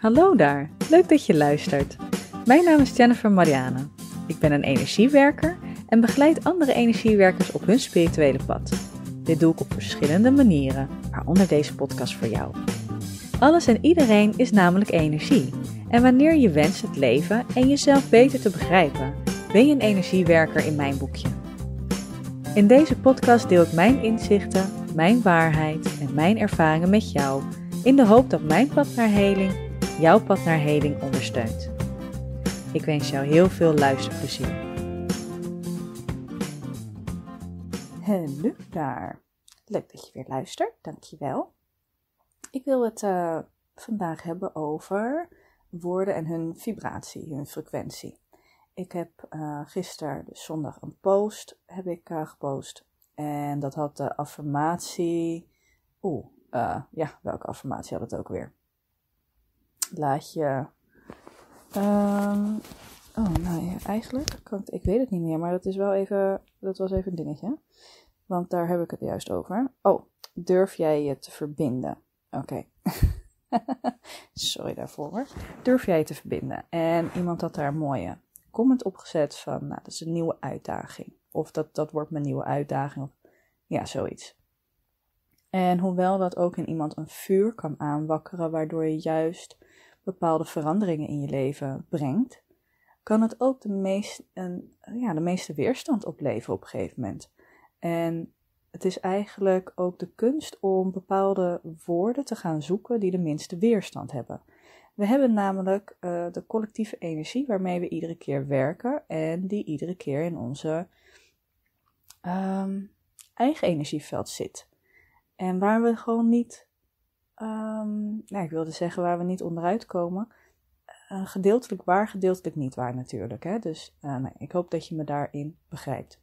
Hallo daar, leuk dat je luistert. Mijn naam is Jennifer Mariana. Ik ben een energiewerker en begeleid andere energiewerkers op hun spirituele pad. Dit doe ik op verschillende manieren, waaronder deze podcast voor jou. Alles en iedereen is namelijk energie. En wanneer je wenst het leven en jezelf beter te begrijpen, ben je een energiewerker in mijn boekje. In deze podcast deel ik mijn inzichten, mijn waarheid en mijn ervaringen met jou, in de hoop dat mijn pad naar heling jouw pad naar heling ondersteunt. Ik wens jou heel veel luisterplezier. Hallo daar. Leuk dat je weer luistert. Dankjewel. Ik wil het eh, vandaag hebben over woorden en hun vibratie, hun frequentie. Ik heb uh, gisteren, dus zondag, een post heb ik, eh, gepost. En dat had de affirmatie. Oeh, ja, welke affirmatie had het ook weer? laadje. Um, ehm, oh, nou ja, eigenlijk kan ik, ik weet het niet meer, maar dat is wel even, dat was even een dingetje. Want daar heb ik het juist over. Oh, durf jij je te verbinden? Oké. Sorry daarvoor. Durf jij je te verbinden? En iemand had daar een mooie comment opgezet van, nou, dat is een nieuwe uitdaging. Of dat, dat wordt mijn nieuwe uitdaging. Of, ja, zoiets. En hoewel dat ook in iemand een vuur kan aanwakkeren, waardoor je juist bepaalde veranderingen in je leven brengt, kan het ook de, meest, een, ja, de meeste weerstand opleveren op een gegeven moment. En het is eigenlijk ook de kunst om bepaalde woorden te gaan zoeken die de minste weerstand hebben. We hebben namelijk eh, de collectieve energie waarmee we iedere keer werken en die iedere keer in onze ehm, eigen energieveld zit. En waar we gewoon niet um, nou, ik wilde zeggen waar we niet onderuit komen. Eh, gedeeltelijk waar, gedeeltelijk niet waar natuurlijk. Hè? Dus eh, nou, ik hoop dat je me daarin begrijpt.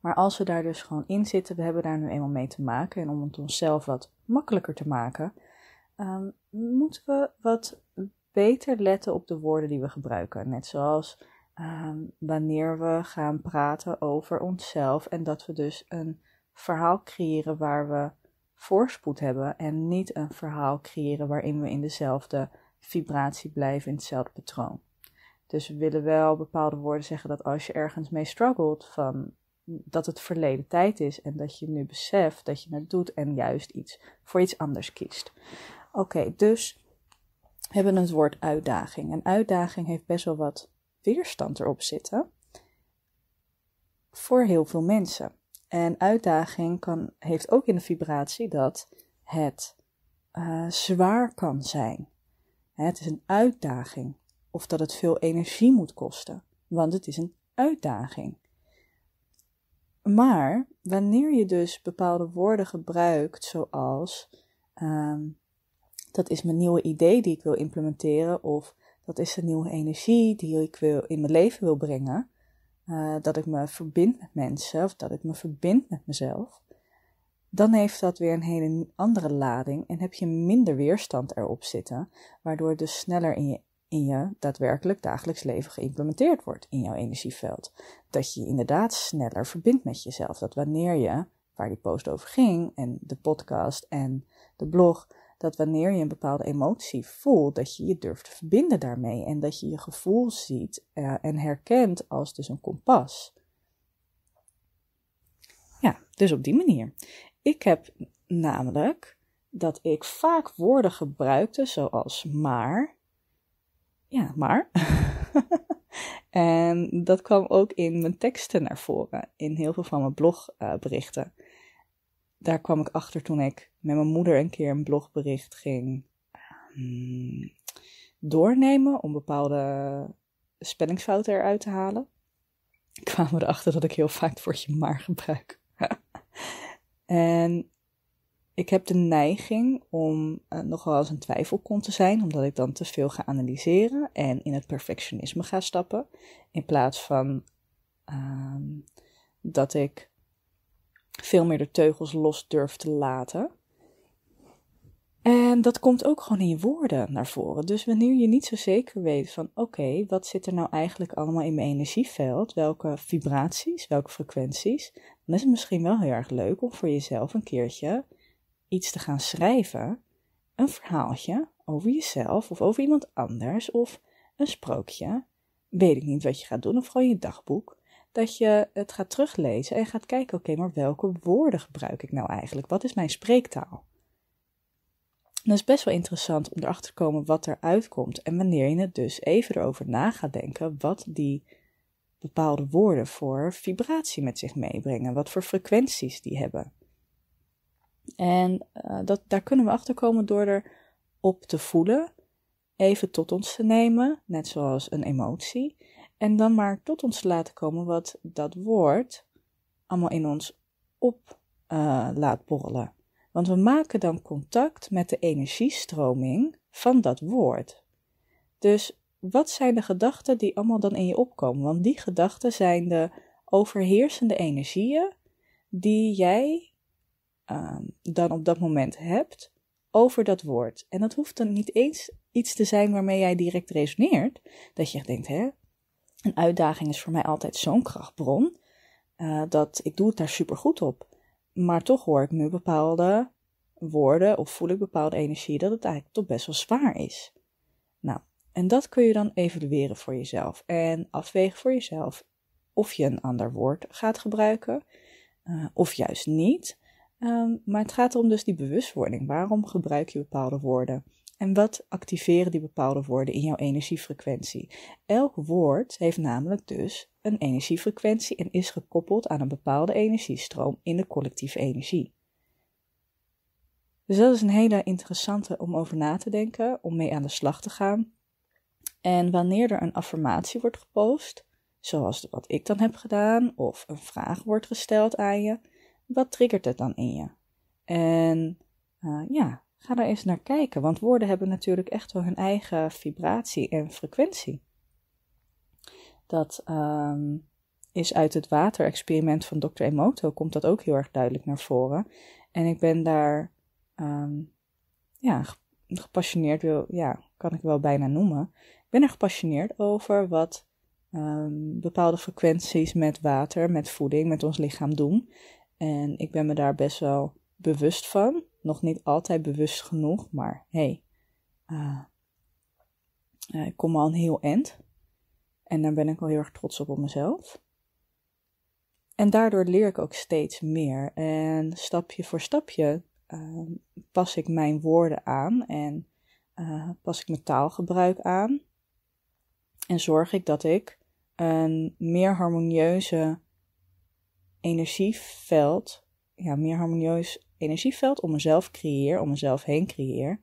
Maar als we daar dus gewoon in zitten, we hebben daar nu eenmaal mee te maken. En om het onszelf wat makkelijker te maken, ehm, moeten we wat beter letten op de woorden die we gebruiken. Net zoals ehm, wanneer we gaan praten over onszelf en dat we dus een verhaal creëren waar we voorspoed hebben en niet een verhaal creëren waarin we in dezelfde vibratie blijven, in hetzelfde patroon. Dus we willen wel bepaalde woorden zeggen dat als je ergens mee struggelt, van dat het verleden tijd is en dat je nu beseft dat je het doet en juist iets voor iets anders kiest. Oké, dus we hebben het woord uitdaging. En uitdaging heeft best wel wat weerstand erop zitten voor heel veel mensen. En uitdaging kan, heeft ook in de vibratie dat het eh, zwaar kan zijn. Het is een uitdaging. Of dat het veel energie moet kosten, want het is een uitdaging. Maar wanneer je dus bepaalde woorden gebruikt, zoals ehm, dat is mijn nieuwe idee die ik wil implementeren, of dat is de nieuwe energie die ik wil in mijn leven wil brengen, eh, dat ik me verbind met mensen of dat ik me verbind met mezelf, dan heeft dat weer een hele andere lading en heb je minder weerstand erop zitten, waardoor het dus sneller in je, in je daadwerkelijk dagelijks leven geïmplementeerd wordt in jouw energieveld. Dat je inderdaad sneller verbindt met jezelf. Dat wanneer je, waar die post over ging en de podcast en de blog, dat wanneer je een bepaalde emotie voelt, dat je je durft te verbinden daarmee en dat je je gevoel ziet eh, en herkent als dus een kompas. Ja, dus op die manier. Ik heb namelijk dat ik vaak woorden gebruikte zoals maar. Ja, maar. en dat kwam ook in mijn teksten naar voren, in heel veel van mijn blogberichten. Uh, daar kwam ik achter toen ik met mijn moeder een keer een blogbericht ging ehm, doornemen om bepaalde spellingsfouten eruit te halen. Ik kwam erachter dat ik heel vaak het woordje maar gebruik. en ik heb de neiging om uh, nogal eens een twijfelkont te zijn, omdat ik dan te veel ga analyseren en in het perfectionisme ga stappen. In plaats van ehm, dat ik veel meer de teugels los durft te laten. En dat komt ook gewoon in je woorden naar voren. Dus wanneer je niet zo zeker weet van oké, wat zit er nou eigenlijk allemaal in mijn energieveld? Welke vibraties, welke frequenties? Dan is het misschien wel heel erg leuk om voor jezelf een keertje iets te gaan schrijven. Een verhaaltje over jezelf of over iemand anders of een sprookje. Weet ik niet wat je gaat doen of gewoon je dagboek dat je het gaat teruglezen en gaat kijken: oké, maar welke woorden gebruik ik nou eigenlijk? Wat is mijn spreektaal? dat is best wel interessant om erachter te komen wat er uitkomt en wanneer je het dus even erover na gaat denken wat die bepaalde woorden voor vibratie met zich meebrengen, wat voor frequenties die hebben. En eh, dat, daar kunnen we achter komen door er op te voelen, even tot ons te nemen, net zoals een emotie. En dan maar tot ons laten komen wat dat woord allemaal in ons op eh, laat borrelen. Want we maken dan contact met de energiestroming van dat woord. Dus wat zijn de gedachten die allemaal dan in je opkomen? Want die gedachten zijn de overheersende energieën die jij ehm, dan op dat moment hebt over dat woord. En dat hoeft dan niet eens iets te zijn waarmee jij direct resoneert. Dat je denkt, hè, een uitdaging is voor mij altijd zo'n krachtbron eh, dat ik doe het daar super goed op. Maar toch hoor ik nu bepaalde woorden of voel ik bepaalde energie dat het eigenlijk toch best wel zwaar is. Nou, en dat kun je dan evalueren voor jezelf en afwegen voor jezelf of je een ander woord gaat gebruiken eh, of juist niet. Ehm, maar het gaat om dus die bewustwording. Waarom gebruik je bepaalde woorden? En wat activeren die bepaalde woorden in jouw energiefrequentie? Elk woord heeft namelijk dus een energiefrequentie en is gekoppeld aan een bepaalde energiestroom in de collectieve energie. Dus dat is een hele interessante om over na te denken, om mee aan de slag te gaan. En wanneer er een affirmatie wordt gepost, zoals wat ik dan heb gedaan, of een vraag wordt gesteld aan je, wat triggert het dan in je? En eh, ja, Ga daar eens naar kijken, want woorden hebben natuurlijk echt wel hun eigen vibratie en frequentie. Dat ehm, is uit het water-experiment van Dr. Emoto, komt dat ook heel erg duidelijk naar voren. En ik ben daar ehm, ja, gepassioneerd, wil, ja, kan ik wel bijna noemen. Ik ben er gepassioneerd over wat ehm, bepaalde frequenties met water, met voeding, met ons lichaam doen. En ik ben me daar best wel bewust van. Nog niet altijd bewust genoeg, maar hey, eh, eh, ik kom al een heel eind. En daar ben ik wel heel erg trots op op mezelf. En daardoor leer ik ook steeds meer. En stapje voor stapje ehm, pas ik mijn woorden aan en eh, pas ik mijn taalgebruik aan. En zorg ik dat ik een meer harmonieuze energieveld, ja, meer harmonieus energieveld om mezelf creëer, om mezelf heen creëer,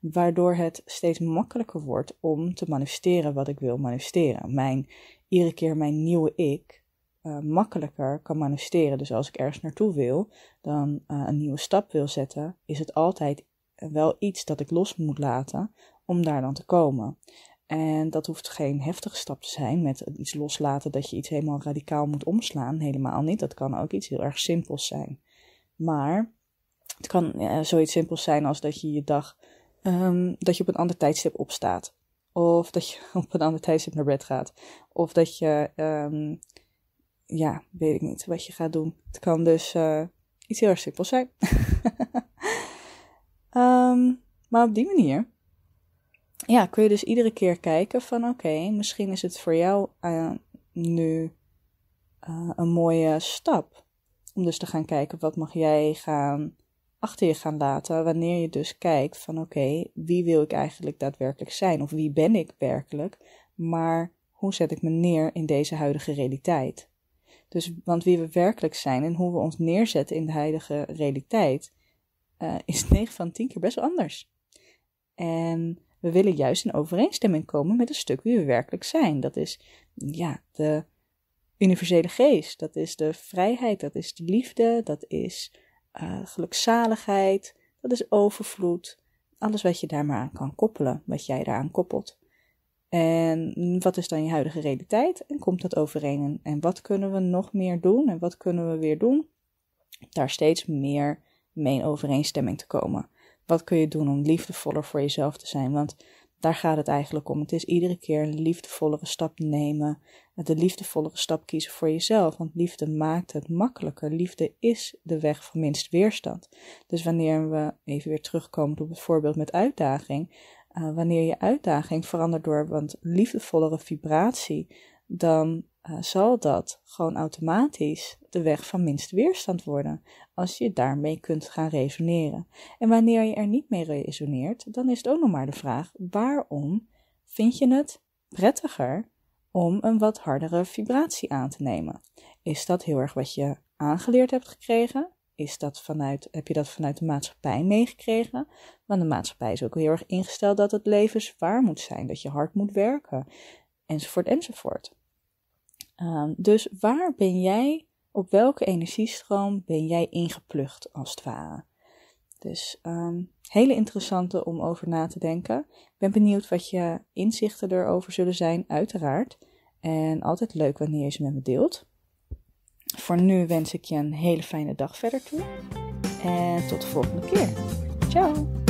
waardoor het steeds makkelijker wordt om te manifesteren wat ik wil manifesteren. Mijn, iedere keer mijn nieuwe ik eh, makkelijker kan manifesteren. Dus als ik ergens naartoe wil, dan eh, een nieuwe stap wil zetten, is het altijd wel iets dat ik los moet laten om daar dan te komen. En dat hoeft geen heftige stap te zijn met iets loslaten dat je iets helemaal radicaal moet omslaan. Helemaal niet. Dat kan ook iets heel erg simpels zijn. Maar het kan ja, eh, zoiets simpels zijn als dat je je dag, ehm, dat je op een ander tijdstip opstaat. Of dat je op een ander tijdstip naar bed gaat. Of dat je, ehm, ja, weet ik niet wat je gaat doen. Het kan dus eh, iets heel erg simpels zijn. Ehm, maar op die manier ja, kun je dus iedere keer kijken van oké, misschien is het voor jou eh, nu een mooie stap. Om dus te gaan kijken wat mag jij gaan achter je gaan laten wanneer je dus kijkt van oké, wie wil ik eigenlijk daadwerkelijk zijn of wie ben ik werkelijk, maar hoe zet ik me neer in deze huidige realiteit? Dus, want wie we werkelijk zijn en hoe we ons neerzetten in de huidige realiteit, eh, is 9 van 10 keer best wel anders. En we willen juist in overeenstemming komen met het stuk wie we werkelijk zijn. Dat is ja, de universele geest, dat is de vrijheid, dat is de liefde, dat is uh, gelukzaligheid, dat is overvloed. Alles wat je daar maar aan kan koppelen, wat jij daaraan koppelt. En wat is dan je huidige realiteit en komt dat overeen? En wat kunnen we nog meer doen en wat kunnen we weer doen? Daar steeds meer mee in overeenstemming te komen. Wat kun je doen om liefdevoller voor jezelf te zijn? Want daar gaat het eigenlijk om. Het is iedere keer een liefdevollere stap nemen. De liefdevollere stap kiezen voor jezelf. Want liefde maakt het makkelijker. Liefde is de weg van minst weerstand. Dus wanneer we even weer terugkomen op het voorbeeld met uitdaging. Eh, wanneer je uitdaging verandert door een liefdevollere vibratie, dan eh, zal dat gewoon automatisch de weg van minste weerstand worden als je daarmee kunt gaan resoneren. En wanneer je er niet mee resoneert, dan is het ook nog maar de vraag: waarom vind je het prettiger om een wat hardere vibratie aan te nemen? Is dat heel erg wat je aangeleerd hebt gekregen? Is dat vanuit, heb je dat vanuit de maatschappij meegekregen? Want de maatschappij is ook heel erg ingesteld dat het leven zwaar moet zijn, dat je hard moet werken, enzovoort, enzovoort. Ehm, dus waar ben jij, op welke energiestroom ben jij ingeplucht als het ware? Dus um, hele interessante om over na te denken. Ik ben benieuwd wat je inzichten erover zullen zijn, uiteraard. En altijd leuk wanneer je ze met me deelt. Voor nu wens ik je een hele fijne dag verder toe. En tot de volgende keer. Ciao!